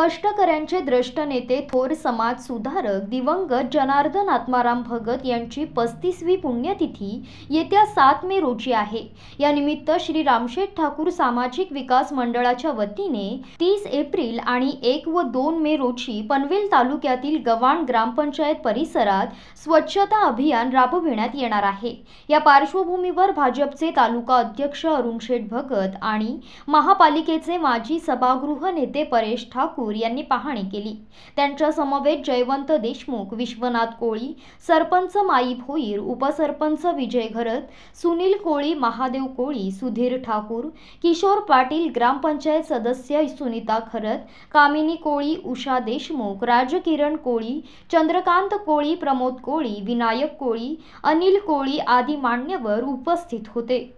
कष्टकऱ्यांचे द्रष्ट नेते थोर समाज सुधारक दिवंगत जनार्दन आत्माराम भगत यांची पस्तीसवी पुण्यतिथी येत्या सात मे रोजी आहे या निमित्त श्री रामशेठ ठाकूर सामाजिक विकास मंडळाच्या वतीने तीस एप्रिल आणि एक व दोन मे रोजी पनवेल तालुक्यातील गव्हाण ग्रामपंचायत परिसरात स्वच्छता अभियान राबविण्यात येणार आहे या पार्श्वभूमीवर भाजपचे तालुका अध्यक्ष अरुणशेठ भगत आणि महापालिकेचे माजी सभागृह नेते परेश ठाकूर राठोर यांनी पाहणी केली त्यांच्या समवेत जयवंत देशमुख विश्वनाथ कोळी सरपंच माई भोईर उपसरपंच विजय घरत सुनील कोळी महादेव कोळी सुधीर ठाकूर किशोर पाटील ग्रामपंचायत सदस्य सुनीता खरत कामिनी कोळी उषा देशमुख राजकिरण कोळी चंद्रकांत कोळी प्रमोद कोळी विनायक कोळी अनिल कोळी आदी मान्यवर उपस्थित होते